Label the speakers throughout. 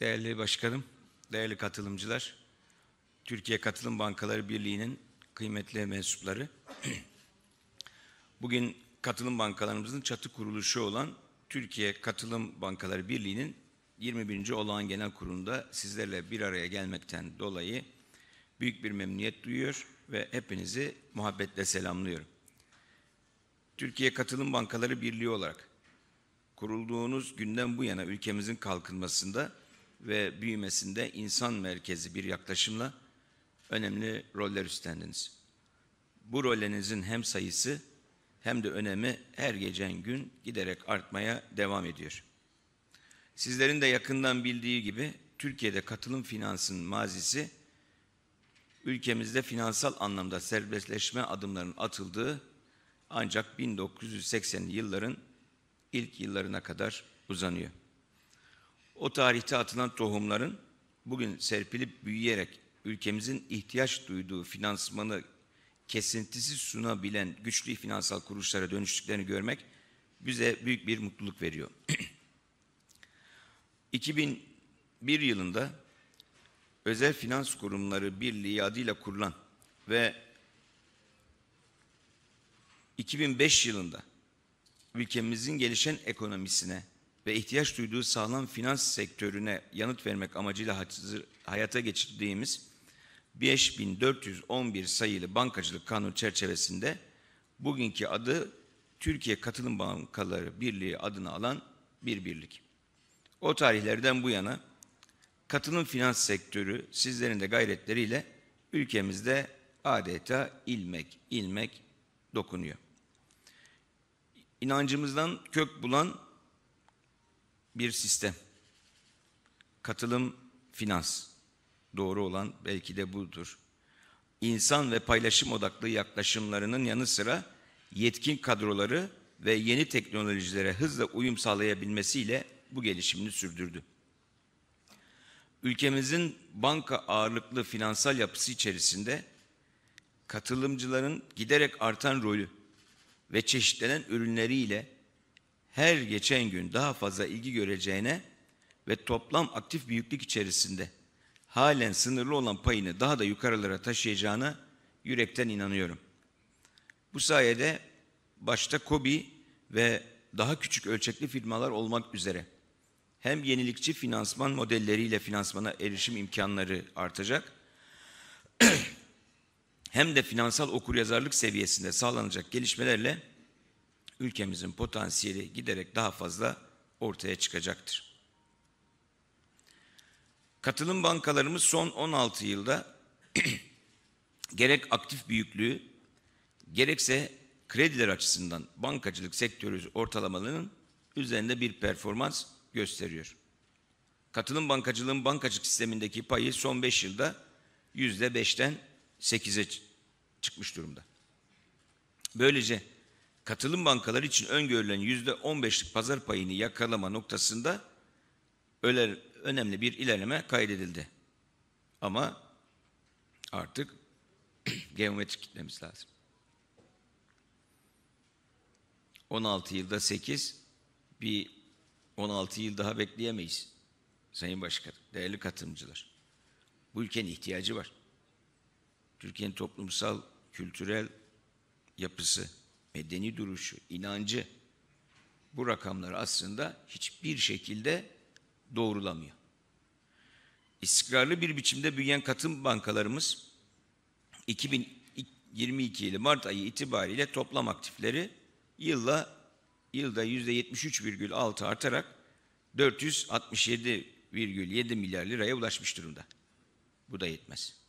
Speaker 1: Değerli başkanım, değerli katılımcılar, Türkiye Katılım Bankaları Birliği'nin kıymetli mensupları. Bugün katılım bankalarımızın çatı kuruluşu olan Türkiye Katılım Bankaları Birliği'nin 21. Olağan Genel Kurulu'nda sizlerle bir araya gelmekten dolayı büyük bir memnuniyet duyuyor ve hepinizi muhabbetle selamlıyorum. Türkiye Katılım Bankaları Birliği olarak kurulduğunuz günden bu yana ülkemizin kalkınmasında ve büyümesinde insan merkezi bir yaklaşımla önemli roller üstlendiniz. Bu rollerinizin hem sayısı hem de önemi her geçen gün giderek artmaya devam ediyor. Sizlerin de yakından bildiği gibi Türkiye'de katılım finansının mazisi ülkemizde finansal anlamda serbestleşme adımlarının atıldığı ancak 1980'li yılların ilk yıllarına kadar uzanıyor. O tarihte atılan tohumların bugün serpilip büyüyerek ülkemizin ihtiyaç duyduğu finansmanı kesintisiz sunabilen güçlü finansal kuruluşlara dönüştüklerini görmek bize büyük bir mutluluk veriyor. 2001 yılında Özel Finans Kurumları Birliği adıyla kurulan ve 2005 yılında ülkemizin gelişen ekonomisine ve ihtiyaç duyduğu sağlam finans sektörüne yanıt vermek amacıyla hayata geçirdiğimiz 5411 sayılı bankacılık kanunu çerçevesinde bugünkü adı Türkiye Katılım Bankaları Birliği adını alan bir birlik. O tarihlerden bu yana katılım finans sektörü sizlerin de gayretleriyle ülkemizde adeta ilmek ilmek dokunuyor. İnancımızdan kök bulan bir sistem. Katılım finans. Doğru olan belki de budur. İnsan ve paylaşım odaklı yaklaşımlarının yanı sıra yetkin kadroları ve yeni teknolojilere hızla uyum sağlayabilmesiyle bu gelişimini sürdürdü. Ülkemizin banka ağırlıklı finansal yapısı içerisinde katılımcıların giderek artan rolü ve çeşitlenen ürünleriyle her geçen gün daha fazla ilgi göreceğine ve toplam aktif büyüklük içerisinde halen sınırlı olan payını daha da yukarılara taşıyacağına yürekten inanıyorum. Bu sayede başta KOBİ ve daha küçük ölçekli firmalar olmak üzere hem yenilikçi finansman modelleriyle finansmana erişim imkanları artacak hem de finansal okuryazarlık seviyesinde sağlanacak gelişmelerle ülkemizin potansiyeli giderek daha fazla ortaya çıkacaktır. Katılım bankalarımız son 16 yılda gerek aktif büyüklüğü gerekse krediler açısından bankacılık sektörü ortalamalarının üzerinde bir performans gösteriyor. Katılım bankacılığın bankacılık sistemindeki payı son 5 yılda yüzde beşten sekize çıkmış durumda. Böylece katılım bankaları için öngörülen yüzde on beşlik pazar payını yakalama noktasında önemli bir ilerleme kaydedildi. Ama artık geometrik gitmemiz lazım. 16 yılda 8 bir 16 yıl daha bekleyemeyiz. Sayın Başkan, değerli katılımcılar. Bu ülkenin ihtiyacı var. Türkiye'nin toplumsal, kültürel yapısı, medeni duruşu, inancı bu rakamları aslında hiçbir şekilde doğrulamıyor. İstikrarlı bir biçimde büyüyen katın bankalarımız 2022 yılı Mart ayı itibariyle toplam aktifleri yılla yılda %73,6 artarak 467,7 milyar liraya ulaşmış durumda. Bu da yetmez.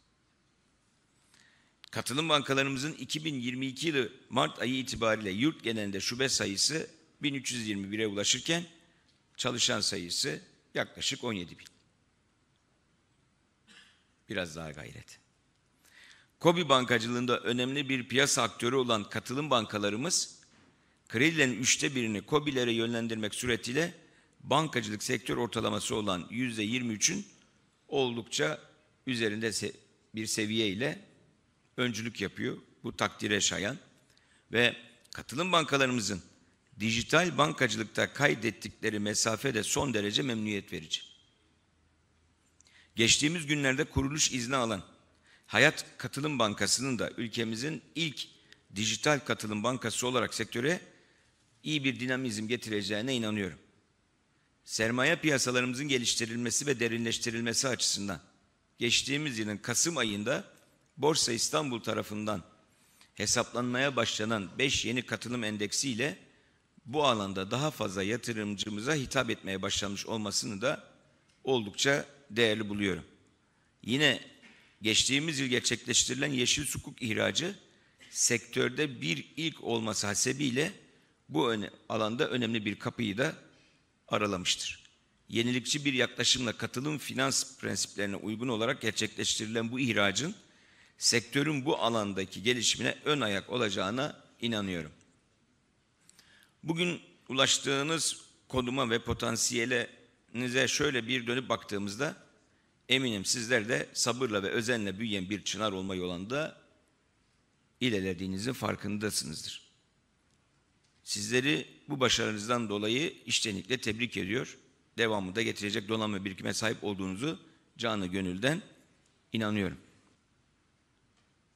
Speaker 1: Katılım bankalarımızın 2022 yılı Mart ayı itibariyle yurt genelinde şube sayısı 1321'e ulaşırken çalışan sayısı yaklaşık 17 bin. Biraz daha gayret. Kobi bankacılığında önemli bir piyasa aktörü olan katılım bankalarımız kredilerin üçte birini COBİ'lere yönlendirmek suretiyle bankacılık sektör ortalaması olan yüzde %23'ün oldukça üzerinde bir seviye ile öncülük yapıyor. Bu takdire şayan. Ve katılım bankalarımızın dijital bankacılıkta kaydettikleri mesafe de son derece memnuniyet verici. Geçtiğimiz günlerde kuruluş izni alan Hayat Katılım Bankası'nın da ülkemizin ilk dijital katılım bankası olarak sektöre iyi bir dinamizm getireceğine inanıyorum. Sermaye piyasalarımızın geliştirilmesi ve derinleştirilmesi açısından geçtiğimiz yılın Kasım ayında Borsa İstanbul tarafından hesaplanmaya başlanan 5 yeni katılım endeksi ile bu alanda daha fazla yatırımcımıza hitap etmeye başlanmış olmasını da oldukça değerli buluyorum. Yine geçtiğimiz yıl gerçekleştirilen yeşil sukuk ihracı sektörde bir ilk olması hasebiyle bu alanda önemli bir kapıyı da aralamıştır. Yenilikçi bir yaklaşımla katılım finans prensiplerine uygun olarak gerçekleştirilen bu ihracın sektörün bu alandaki gelişimine ön ayak olacağına inanıyorum. Bugün ulaştığınız konuma ve potansiyelinize şöyle bir dönüp baktığımızda eminim sizler de sabırla ve özenle büyüyen bir çınar olma yolunda ilerlediğinizin farkındasınızdır. Sizleri bu başarınızdan dolayı iştenlikle tebrik ediyor. Devamı da getirecek donanma birikime sahip olduğunuzu canı gönülden inanıyorum.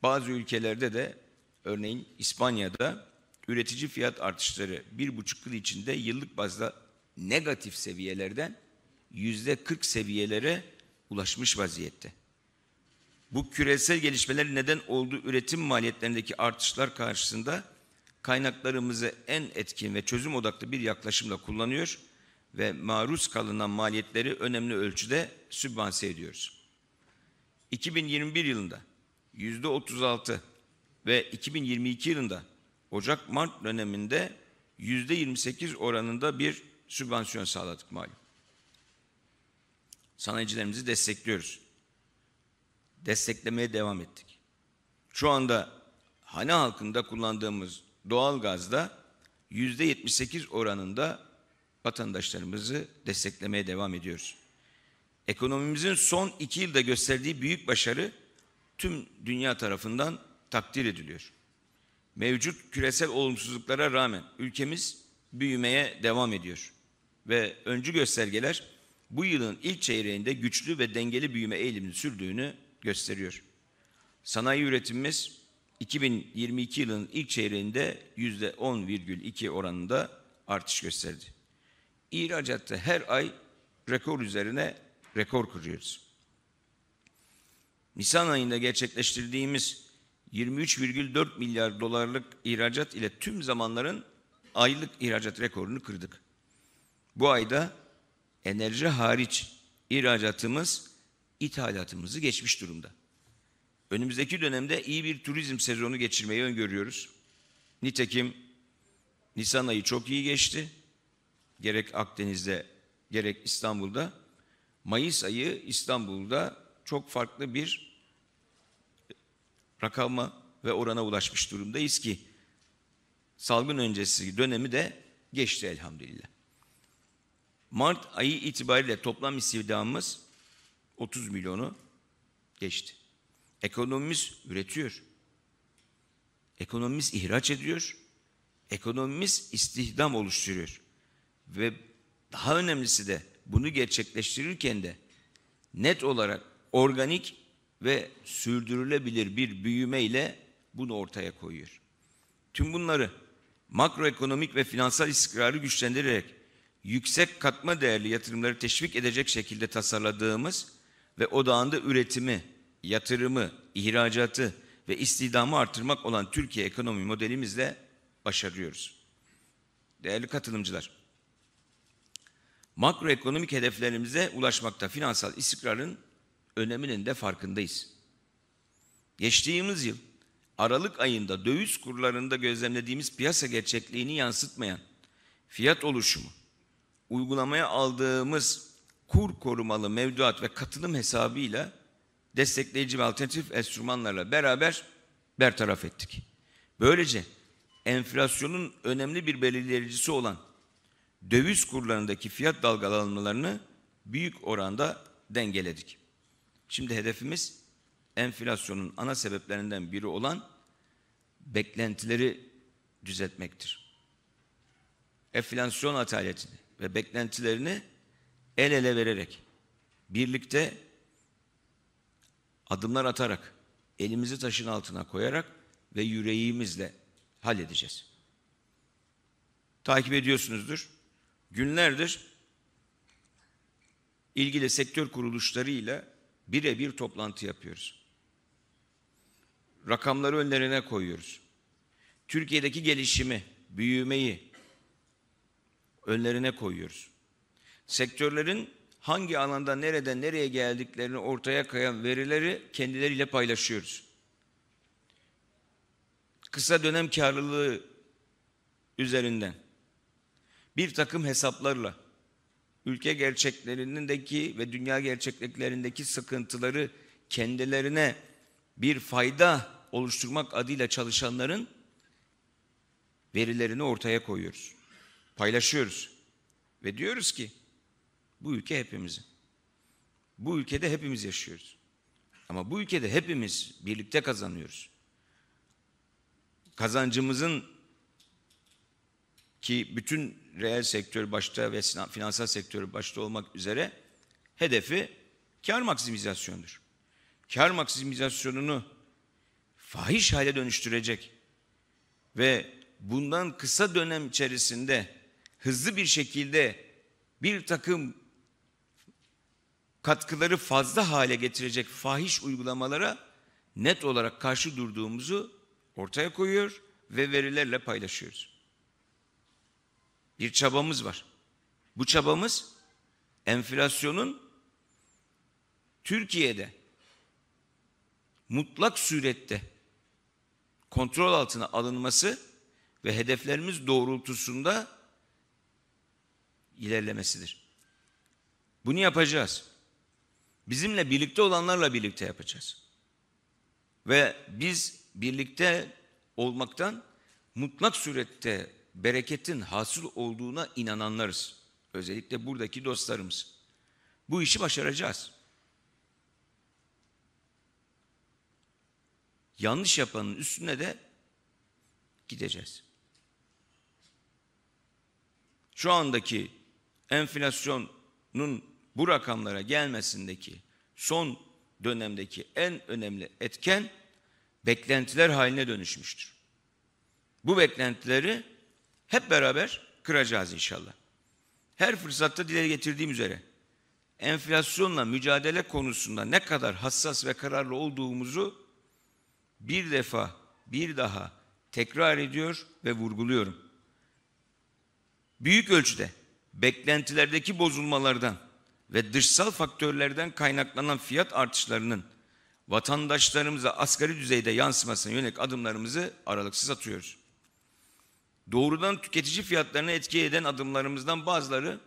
Speaker 1: Bazı ülkelerde de örneğin İspanya'da üretici fiyat artışları bir buçuk yıl içinde yıllık bazda negatif seviyelerden yüzde 40 seviyelere ulaşmış vaziyette. Bu küresel gelişmeler neden olduğu üretim maliyetlerindeki artışlar karşısında kaynaklarımızı en etkin ve çözüm odaklı bir yaklaşımla kullanıyor ve maruz kalınan maliyetleri önemli ölçüde sübvanse ediyoruz. 2021 yılında yüzde 36 ve 2022 yılında Ocak-Mart döneminde yüzde 28 oranında bir sübvansiyon sağladık malum. Sanayicilerimizi destekliyoruz. Desteklemeye devam ettik. Şu anda hane halkında kullandığımız doğalgazda yüzde 78 oranında vatandaşlarımızı desteklemeye devam ediyoruz. Ekonomimizin son iki yılda gösterdiği büyük başarı tüm dünya tarafından takdir ediliyor. Mevcut küresel olumsuzluklara rağmen ülkemiz büyümeye devam ediyor. Ve öncü göstergeler bu yılın ilk çeyreğinde güçlü ve dengeli büyüme eğilimini sürdüğünü gösteriyor. Sanayi üretimimiz 2022 yılının ilk çeyreğinde %10,2 oranında artış gösterdi. İhracatta her ay rekor üzerine rekor kuruyoruz. Nisan ayında gerçekleştirdiğimiz 23,4 milyar dolarlık ihracat ile tüm zamanların aylık ihracat rekorunu kırdık. Bu ayda enerji hariç ihracatımız ithalatımızı geçmiş durumda. Önümüzdeki dönemde iyi bir turizm sezonu geçirmeyi öngörüyoruz. Nitekim Nisan ayı çok iyi geçti. Gerek Akdeniz'de gerek İstanbul'da. Mayıs ayı İstanbul'da çok farklı bir rakama ve orana ulaşmış durumdayız ki salgın öncesi dönemi de geçti elhamdülillah. Mart ayı itibariyle toplam istihdamımız 30 milyonu geçti. Ekonomimiz üretiyor. Ekonomimiz ihraç ediyor. Ekonomimiz istihdam oluşturuyor. Ve daha önemlisi de bunu gerçekleştirirken de net olarak organik ve sürdürülebilir bir büyüme ile bunu ortaya koyuyor. Tüm bunları makroekonomik ve finansal istikrarı güçlendirerek yüksek katma değerli yatırımları teşvik edecek şekilde tasarladığımız ve odağında üretimi, yatırımı, ihracatı ve istihdamı artırmak olan Türkiye ekonomi modelimizle başarıyoruz. Değerli katılımcılar, makroekonomik hedeflerimize ulaşmakta finansal istikrarın öneminin de farkındayız. Geçtiğimiz yıl Aralık ayında döviz kurlarında gözlemlediğimiz piyasa gerçekliğini yansıtmayan fiyat oluşumu, uygulamaya aldığımız kur korumalı mevduat ve katılım hesabıyla destekleyici ve alternatif enstrümanlarla beraber bertaraf ettik. Böylece enflasyonun önemli bir belirleyicisi olan döviz kurlarındaki fiyat dalgalanmalarını büyük oranda dengeledik. Şimdi hedefimiz enflasyonun ana sebeplerinden biri olan beklentileri düzeltmektir. Enflasyon ataletini ve beklentilerini el ele vererek, birlikte adımlar atarak, elimizi taşın altına koyarak ve yüreğimizle halledeceğiz. Takip ediyorsunuzdur. Günlerdir ilgili sektör kuruluşlarıyla birebir toplantı yapıyoruz. Rakamları önlerine koyuyoruz. Türkiye'deki gelişimi, büyümeyi önlerine koyuyoruz. Sektörlerin hangi alanda nereden nereye geldiklerini ortaya koyan verileri kendileriyle paylaşıyoruz. Kısa dönem karlılığı üzerinden bir takım hesaplarla ülke gerçeklerindeki ve dünya gerçekliklerindeki sıkıntıları kendilerine bir fayda oluşturmak adıyla çalışanların verilerini ortaya koyuyoruz. Paylaşıyoruz. Ve diyoruz ki bu ülke hepimizin. Bu ülkede hepimiz yaşıyoruz. Ama bu ülkede hepimiz birlikte kazanıyoruz. Kazancımızın ki bütün reel sektör başta ve finansal sektörü başta olmak üzere hedefi kar maksimizasyondur. Kar maksimizasyonunu fahiş hale dönüştürecek ve bundan kısa dönem içerisinde hızlı bir şekilde bir takım katkıları fazla hale getirecek fahiş uygulamalara net olarak karşı durduğumuzu ortaya koyuyor ve verilerle paylaşıyoruz. Bir çabamız var. Bu çabamız enflasyonun Türkiye'de mutlak surette kontrol altına alınması ve hedeflerimiz doğrultusunda ilerlemesidir. Bunu yapacağız. Bizimle birlikte olanlarla birlikte yapacağız. Ve biz birlikte olmaktan mutlak surette bereketin hasıl olduğuna inananlarız. Özellikle buradaki dostlarımız. Bu işi başaracağız. Yanlış yapanın üstüne de gideceğiz. Şu andaki enflasyonun bu rakamlara gelmesindeki son dönemdeki en önemli etken beklentiler haline dönüşmüştür. Bu beklentileri hep beraber kıracağız inşallah. Her fırsatta dile getirdiğim üzere enflasyonla mücadele konusunda ne kadar hassas ve kararlı olduğumuzu bir defa bir daha tekrar ediyor ve vurguluyorum. Büyük ölçüde beklentilerdeki bozulmalardan ve dışsal faktörlerden kaynaklanan fiyat artışlarının vatandaşlarımıza asgari düzeyde yansımasına yönelik adımlarımızı aralıksız atıyoruz doğrudan tüketici fiyatlarını etki eden adımlarımızdan bazıları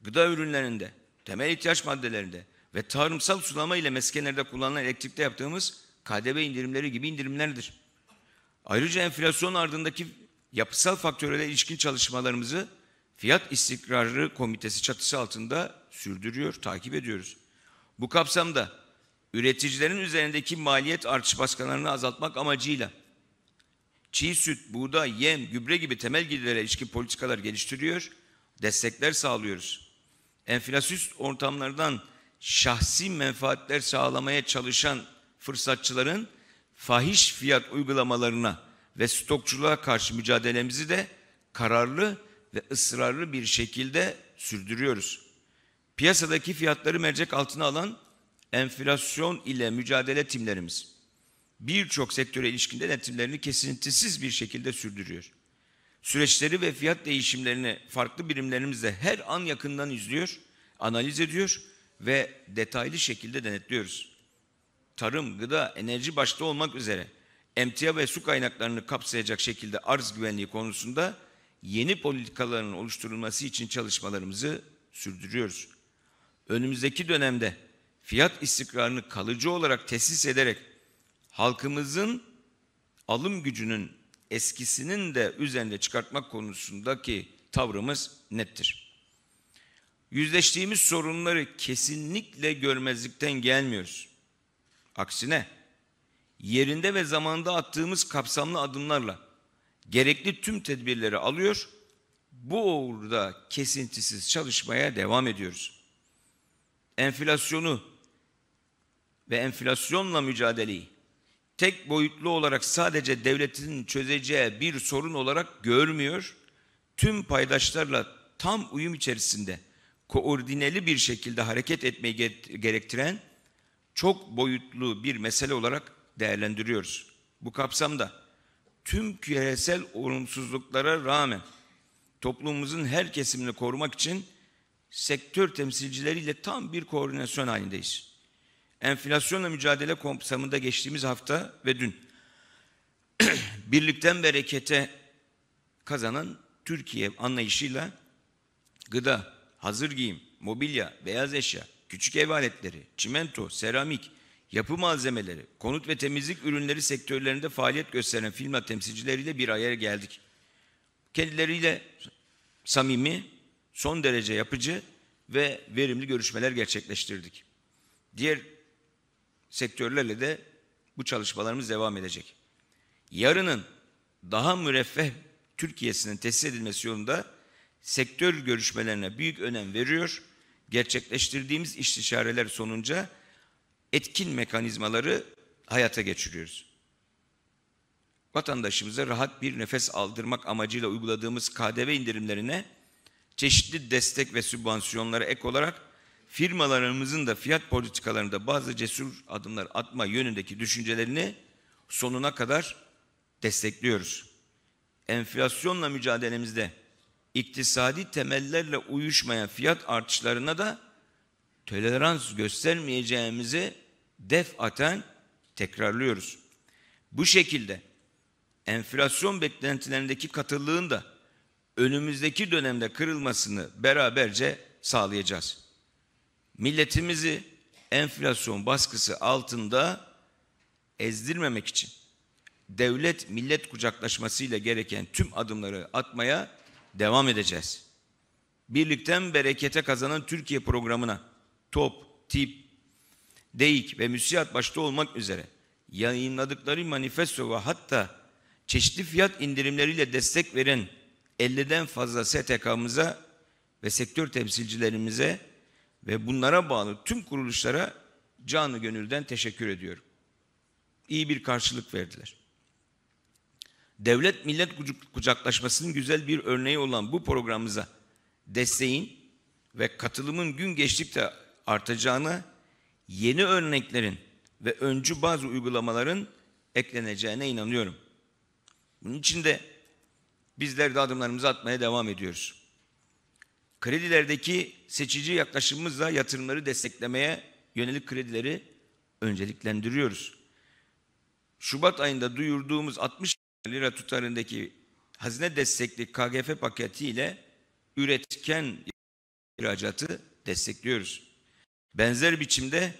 Speaker 1: gıda ürünlerinde, temel ihtiyaç maddelerinde ve tarımsal sulama ile meskenlerde kullanılan elektrikte yaptığımız KDV indirimleri gibi indirimlerdir. Ayrıca enflasyon ardındaki yapısal faktörlere ilişkin çalışmalarımızı Fiyat İstikrarı Komitesi çatısı altında sürdürüyor, takip ediyoruz. Bu kapsamda üreticilerin üzerindeki maliyet artış baskılarını azaltmak amacıyla çiğ süt, buğday, yem, gübre gibi temel giderlere ilişkin politikalar geliştiriyor, destekler sağlıyoruz. Enflasyon ortamlardan şahsi menfaatler sağlamaya çalışan fırsatçıların fahiş fiyat uygulamalarına ve stokçuluğa karşı mücadelemizi de kararlı ve ısrarlı bir şekilde sürdürüyoruz. Piyasadaki fiyatları mercek altına alan enflasyon ile mücadele timlerimiz birçok sektöre ilişkin denetimlerini kesintisiz bir şekilde sürdürüyor. Süreçleri ve fiyat değişimlerini farklı birimlerimizle her an yakından izliyor, analiz ediyor ve detaylı şekilde denetliyoruz. Tarım, gıda, enerji başta olmak üzere emtia ve su kaynaklarını kapsayacak şekilde arz güvenliği konusunda yeni politikaların oluşturulması için çalışmalarımızı sürdürüyoruz. Önümüzdeki dönemde fiyat istikrarını kalıcı olarak tesis ederek halkımızın alım gücünün eskisinin de üzerinde çıkartmak konusundaki tavrımız nettir. Yüzleştiğimiz sorunları kesinlikle görmezlikten gelmiyoruz. Aksine yerinde ve zamanda attığımız kapsamlı adımlarla gerekli tüm tedbirleri alıyor, bu uğurda kesintisiz çalışmaya devam ediyoruz. Enflasyonu ve enflasyonla mücadeleyi tek boyutlu olarak sadece devletin çözeceği bir sorun olarak görmüyor. Tüm paydaşlarla tam uyum içerisinde koordineli bir şekilde hareket etmeyi gerektiren çok boyutlu bir mesele olarak değerlendiriyoruz. Bu kapsamda tüm küresel olumsuzluklara rağmen toplumumuzun her kesimini korumak için sektör temsilcileriyle tam bir koordinasyon halindeyiz enflasyonla mücadele kapsamında geçtiğimiz hafta ve dün birlikten berekete kazanan Türkiye anlayışıyla gıda, hazır giyim, mobilya, beyaz eşya, küçük ev aletleri, çimento, seramik, yapı malzemeleri, konut ve temizlik ürünleri sektörlerinde faaliyet gösteren firma temsilcileriyle bir araya geldik. Kendileriyle samimi, son derece yapıcı ve verimli görüşmeler gerçekleştirdik. Diğer sektörlerle de bu çalışmalarımız devam edecek. Yarının daha müreffeh Türkiye'sinin tesis edilmesi yolunda sektör görüşmelerine büyük önem veriyor. Gerçekleştirdiğimiz istişareler sonunca etkin mekanizmaları hayata geçiriyoruz. Vatandaşımıza rahat bir nefes aldırmak amacıyla uyguladığımız KDV indirimlerine çeşitli destek ve sübvansiyonlara ek olarak firmalarımızın da fiyat politikalarında bazı cesur adımlar atma yönündeki düşüncelerini sonuna kadar destekliyoruz. Enflasyonla mücadelemizde iktisadi temellerle uyuşmayan fiyat artışlarına da tolerans göstermeyeceğimizi defaten tekrarlıyoruz. Bu şekilde enflasyon beklentilerindeki katılığın da önümüzdeki dönemde kırılmasını beraberce sağlayacağız milletimizi enflasyon baskısı altında ezdirmemek için devlet millet kucaklaşmasıyla gereken tüm adımları atmaya devam edeceğiz. Birlikten berekete kazanan Türkiye programına TOP, tip DEİK ve MÜSİAD başta olmak üzere yayınladıkları manifesto ve hatta çeşitli fiyat indirimleriyle destek veren 50'den fazla STK'mıza ve sektör temsilcilerimize ve bunlara bağlı tüm kuruluşlara canı gönülden teşekkür ediyorum. İyi bir karşılık verdiler. Devlet millet kucaklaşmasının güzel bir örneği olan bu programımıza desteğin ve katılımın gün geçtikçe artacağına, yeni örneklerin ve öncü bazı uygulamaların ekleneceğine inanıyorum. Bunun için de bizler de adımlarımızı atmaya devam ediyoruz kredilerdeki seçici yaklaşımımızla yatırımları desteklemeye yönelik kredileri önceliklendiriyoruz. Şubat ayında duyurduğumuz 60 lira tutarındaki hazine destekli KGF paketiyle üretken ihracatı destekliyoruz. Benzer biçimde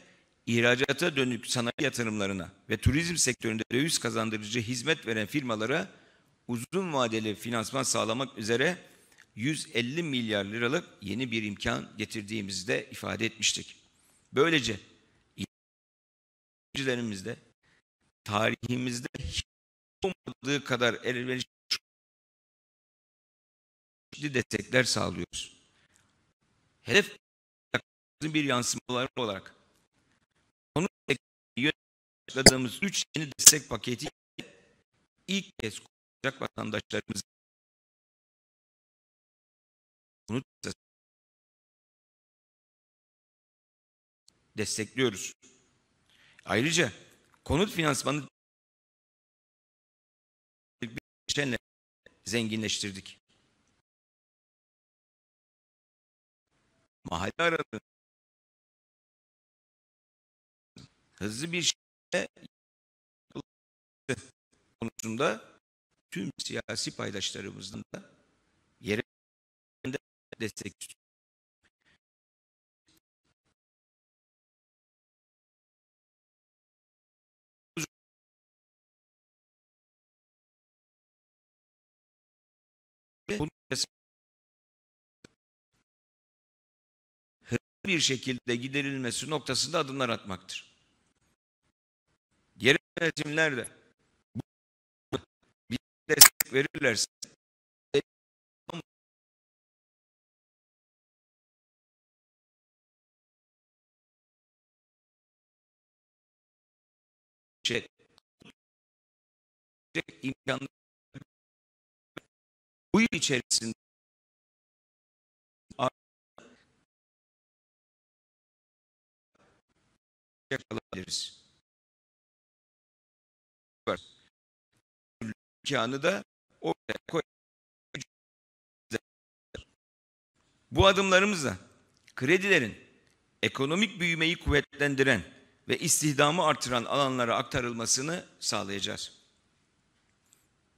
Speaker 1: ihracata dönük sanayi yatırımlarına ve turizm sektöründe döviz kazandırıcı hizmet veren firmalara uzun vadeli finansman sağlamak üzere 150 milyar liralık yeni bir imkan getirdiğimizde ifade etmiştik. Böylece
Speaker 2: öğrencilerimizde tarihimizde hiç olmadığı kadar elverişli destekler sağlıyoruz.
Speaker 1: Hedef bir yansımaları olarak
Speaker 2: konu yönetmediğimiz üç yeni destek paketi ilk kez kullanacak vatandaşlarımız bunu destekliyoruz. Ayrıca konut finansmanı bir bileşenle zenginleştirdik. Mahalle aradı. Hızlı bir şekilde konusunda tüm siyasi paydaşlarımızdan da yere destek bir şekilde giderilmesi noktasında adımlar atmaktır. Yerel yönetimler de bir destek verirlerse gidecek imkanı bu yıl içerisinde yakalayabiliriz. imkanı da oraya
Speaker 1: Bu adımlarımızla kredilerin ekonomik büyümeyi kuvvetlendiren ve istihdamı artıran alanlara aktarılmasını sağlayacağız.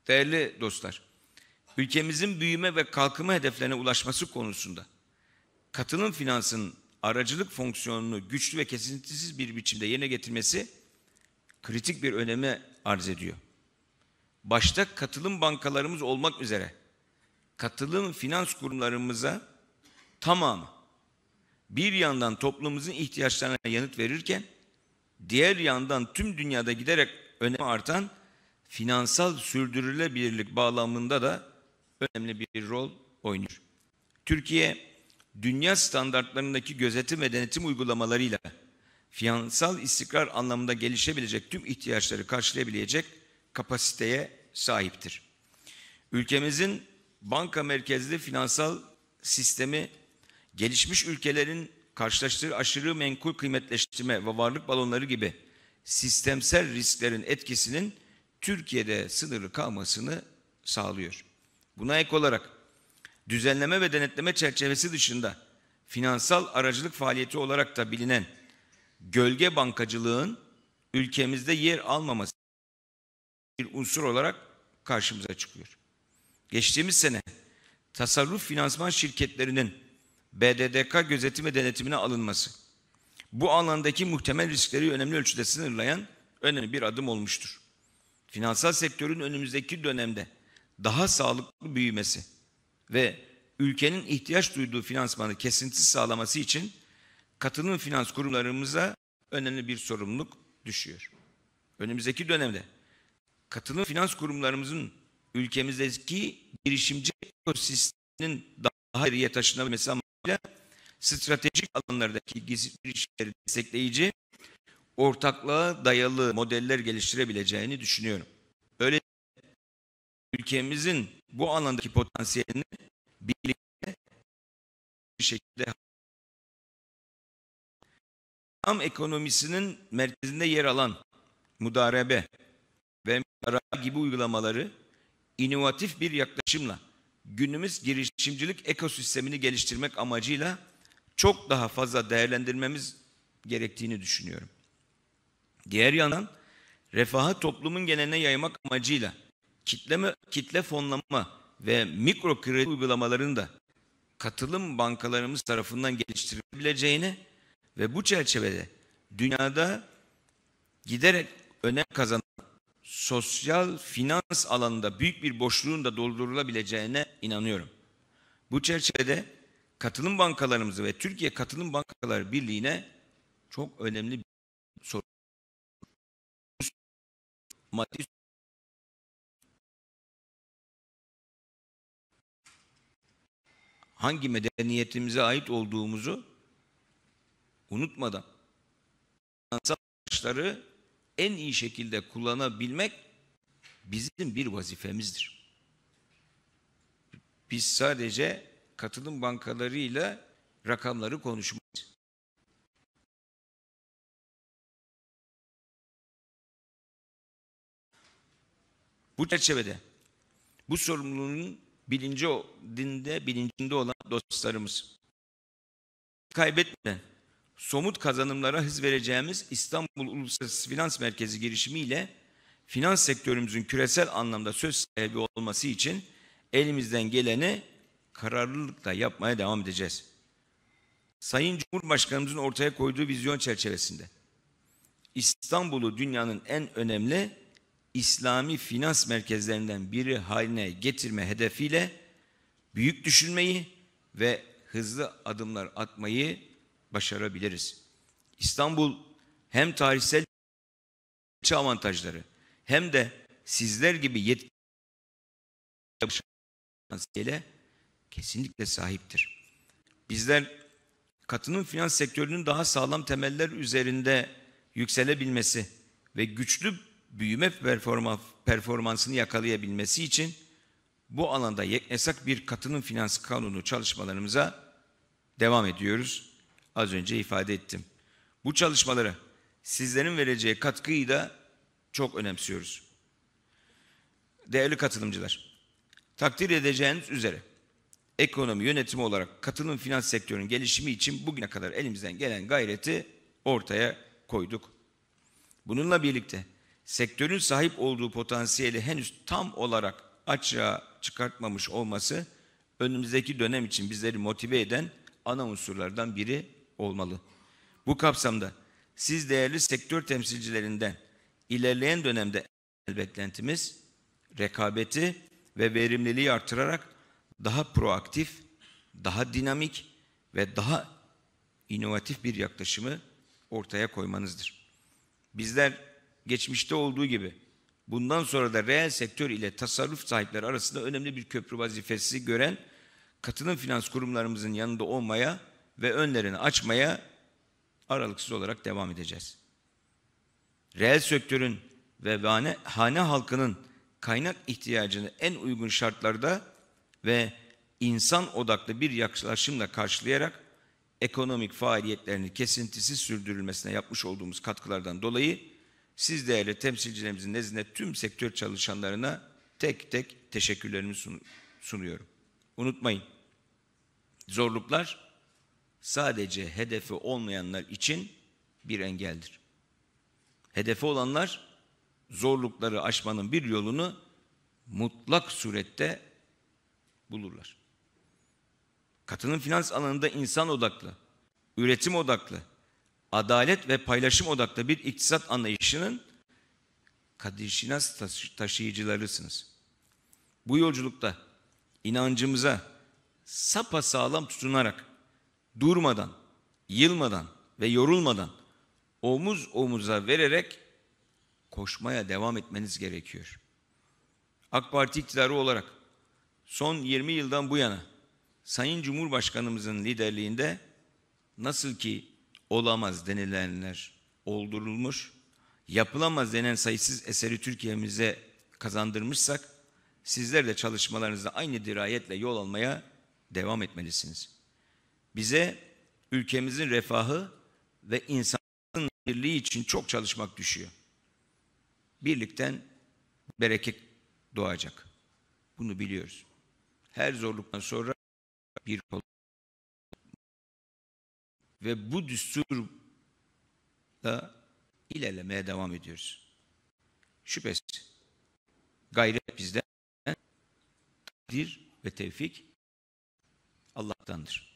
Speaker 1: Değerli dostlar, ülkemizin büyüme ve kalkınma hedeflerine ulaşması konusunda katılım finansının aracılık fonksiyonunu güçlü ve kesintisiz bir biçimde yerine getirmesi kritik bir öneme arz ediyor. Başta katılım bankalarımız olmak üzere katılım finans kurumlarımıza tamamı bir yandan toplumumuzun ihtiyaçlarına yanıt verirken diğer yandan tüm dünyada giderek önem artan finansal sürdürülebilirlik bağlamında da önemli bir rol oynuyor. Türkiye, dünya standartlarındaki gözetim ve denetim uygulamalarıyla finansal istikrar anlamında gelişebilecek tüm ihtiyaçları karşılayabilecek kapasiteye sahiptir. Ülkemizin banka merkezli finansal sistemi gelişmiş ülkelerin karşılaştığı aşırı menkul kıymetleştirme ve varlık balonları gibi sistemsel risklerin etkisinin Türkiye'de sınırı kalmasını sağlıyor. Buna ek olarak düzenleme ve denetleme çerçevesi dışında finansal aracılık faaliyeti olarak da bilinen gölge bankacılığın ülkemizde yer almaması bir unsur olarak karşımıza çıkıyor. Geçtiğimiz sene tasarruf finansman şirketlerinin BDDK gözetim ve denetimine alınması. Bu alandaki muhtemel riskleri önemli ölçüde sınırlayan önemli bir adım olmuştur. Finansal sektörün önümüzdeki dönemde daha sağlıklı büyümesi ve ülkenin ihtiyaç duyduğu finansmanı kesintisiz sağlaması için katılım finans kurumlarımıza önemli bir sorumluluk düşüyor. Önümüzdeki dönemde katılım finans kurumlarımızın ülkemizdeki girişimci ekosisteminin daha ileriye taşınabilmesi ile stratejik alanlardaki girişimleri destekleyici, ortaklığa dayalı modeller geliştirebileceğini düşünüyorum. Öyle
Speaker 2: ülkemizin bu alandaki potansiyelini birlikte bir şekilde tam ekonomisinin
Speaker 1: merkezinde yer alan mudarebe ve müdarebe gibi uygulamaları inovatif bir yaklaşımla günümüz girişimcilik ekosistemini geliştirmek amacıyla çok daha fazla değerlendirmemiz gerektiğini düşünüyorum. Diğer yandan refahı toplumun geneline yaymak amacıyla kitle kitle fonlama ve mikro kredi uygulamalarını da katılım bankalarımız tarafından geliştirilebileceğini ve bu çerçevede dünyada giderek önem kazanan sosyal finans alanında büyük bir boşluğun da doldurulabileceğine inanıyorum. Bu çerçevede katılım bankalarımızı ve Türkiye Katılım Bankaları Birliği'ne çok önemli bir
Speaker 2: soru. Maddi hangi
Speaker 1: medeniyetimize ait olduğumuzu unutmadan finansal en iyi şekilde kullanabilmek bizim bir vazifemizdir. Biz sadece katılım
Speaker 2: bankalarıyla rakamları konuşmayız. Bu
Speaker 1: çerçevede bu sorumluluğun bilinci dinde bilincinde olan dostlarımız kaybetmeden somut kazanımlara hız vereceğimiz İstanbul Uluslararası Finans Merkezi girişimiyle finans sektörümüzün küresel anlamda söz sahibi olması için elimizden geleni kararlılıkla yapmaya devam edeceğiz. Sayın Cumhurbaşkanımızın ortaya koyduğu vizyon çerçevesinde İstanbul'u dünyanın en önemli İslami finans merkezlerinden biri haline getirme hedefiyle büyük düşünmeyi ve hızlı adımlar atmayı başarabiliriz. İstanbul hem tarihsel avantajları hem de sizler gibi yetkili kesinlikle sahiptir. Bizler katının finans sektörünün daha sağlam temeller üzerinde yükselebilmesi ve güçlü büyüme performansını yakalayabilmesi için bu alanda yeknesak bir katının finans kanunu çalışmalarımıza devam ediyoruz az önce ifade ettim. Bu çalışmaları sizlerin vereceği katkıyı da çok önemsiyoruz. Değerli katılımcılar, takdir edeceğiniz üzere ekonomi yönetimi olarak katılım finans sektörünün gelişimi için bugüne kadar elimizden gelen gayreti ortaya koyduk. Bununla birlikte sektörün sahip olduğu potansiyeli henüz tam olarak açığa çıkartmamış olması önümüzdeki dönem için bizleri motive eden ana unsurlardan biri olmalı. Bu kapsamda siz değerli sektör temsilcilerinden ilerleyen dönemde beklentimiz rekabeti ve verimliliği artırarak daha proaktif, daha dinamik ve daha inovatif bir yaklaşımı ortaya koymanızdır. Bizler geçmişte olduğu gibi bundan sonra da reel sektör ile tasarruf sahipleri arasında önemli bir köprü vazifesi gören katılım finans kurumlarımızın yanında olmaya ve önlerini açmaya aralıksız olarak devam edeceğiz. Reel sektörün ve hane, hane halkının kaynak ihtiyacını en uygun şartlarda ve insan odaklı bir yaklaşımla karşılayarak ekonomik faaliyetlerini kesintisiz sürdürülmesine yapmış olduğumuz katkılardan dolayı siz değerli temsilcilerimizin nezdinde tüm sektör çalışanlarına tek tek teşekkürlerimi sunuyorum. Unutmayın, zorluklar sadece hedefi olmayanlar için bir engeldir. Hedefi olanlar zorlukları aşmanın bir yolunu mutlak surette bulurlar. Katının finans alanında insan odaklı, üretim odaklı, adalet ve paylaşım odaklı bir iktisat anlayışının kadirşinas taşıyıcılarısınız. Bu yolculukta inancımıza sapa sağlam tutunarak durmadan, yılmadan ve yorulmadan omuz omuza vererek koşmaya devam etmeniz gerekiyor. AK Parti iktidarı olarak son 20 yıldan bu yana Sayın Cumhurbaşkanımızın liderliğinde nasıl ki olamaz denilenler oldurulmuş, yapılamaz denen sayısız eseri Türkiye'mize kazandırmışsak sizler de çalışmalarınızda aynı dirayetle yol almaya devam etmelisiniz. Bize ülkemizin refahı ve insanın birliği için çok çalışmak düşüyor. Birlikten bereket doğacak. Bunu biliyoruz. Her zorluktan sonra bir kol ve bu düsturla ilerlemeye devam ediyoruz. Şüphesiz gayret
Speaker 2: bizden takdir ve tevfik Allah'tandır.